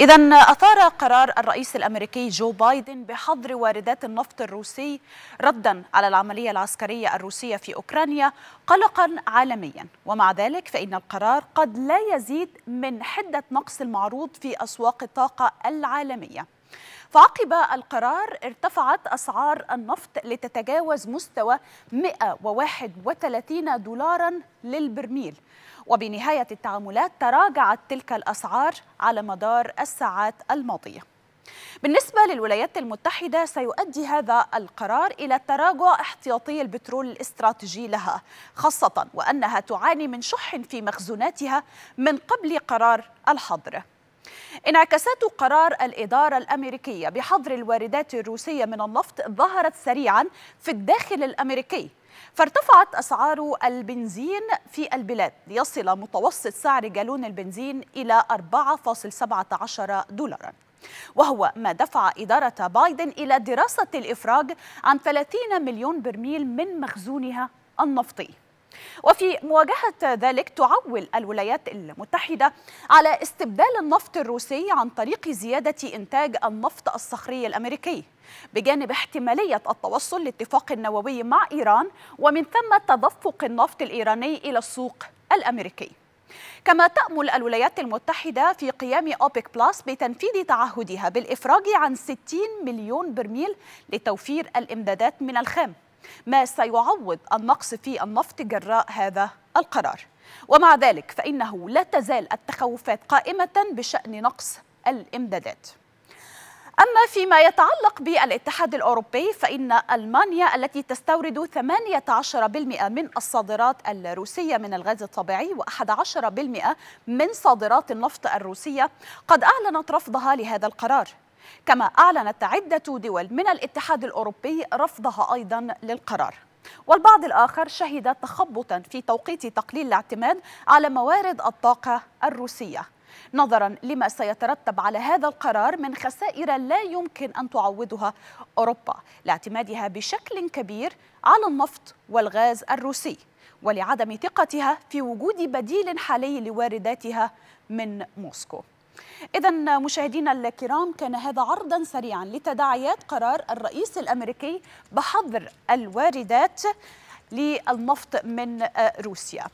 إذا أثار قرار الرئيس الأمريكي جو بايدن بحظر واردات النفط الروسي ردا على العملية العسكرية الروسية في أوكرانيا قلقا عالميا ومع ذلك فإن القرار قد لا يزيد من حدة نقص المعروض في أسواق الطاقة العالمية فعقب القرار ارتفعت أسعار النفط لتتجاوز مستوى 131 دولارا للبرميل وبنهاية التعاملات تراجعت تلك الأسعار على مدار الساعات الماضية بالنسبة للولايات المتحدة سيؤدي هذا القرار إلى تراجع احتياطي البترول الاستراتيجي لها خاصة وأنها تعاني من شح في مخزوناتها من قبل قرار الحظر انعكاسات قرار الإدارة الأمريكية بحظر الواردات الروسية من النفط ظهرت سريعا في الداخل الأمريكي فارتفعت أسعار البنزين في البلاد ليصل متوسط سعر جالون البنزين إلى 4.17 دولارا وهو ما دفع إدارة بايدن إلى دراسة الإفراج عن 30 مليون برميل من مخزونها النفطي وفي مواجهة ذلك تعول الولايات المتحدة على استبدال النفط الروسي عن طريق زيادة إنتاج النفط الصخري الأمريكي بجانب احتمالية التوصل لاتفاق نووي مع إيران ومن ثم تدفق النفط الإيراني إلى السوق الأمريكي كما تأمل الولايات المتحدة في قيام أوبك بلس بتنفيذ تعهدها بالإفراج عن 60 مليون برميل لتوفير الإمدادات من الخام ما سيعوض النقص في النفط جراء هذا القرار ومع ذلك فإنه لا تزال التخوفات قائمة بشأن نقص الإمدادات أما فيما يتعلق بالاتحاد الأوروبي فإن ألمانيا التي تستورد 18% من الصادرات الروسية من الغاز الطبيعي و11% من صادرات النفط الروسية قد أعلنت رفضها لهذا القرار كما أعلنت عدة دول من الاتحاد الأوروبي رفضها أيضا للقرار والبعض الآخر شهد تخبطا في توقيت تقليل الاعتماد على موارد الطاقة الروسية نظرا لما سيترتب على هذا القرار من خسائر لا يمكن أن تعوضها أوروبا لاعتمادها بشكل كبير على النفط والغاز الروسي ولعدم ثقتها في وجود بديل حالي لوارداتها من موسكو إذا مشاهدينا الكرام كان هذا عرضا سريعا لتداعيات قرار الرئيس الأمريكي بحظر الواردات للنفط من آه، روسيا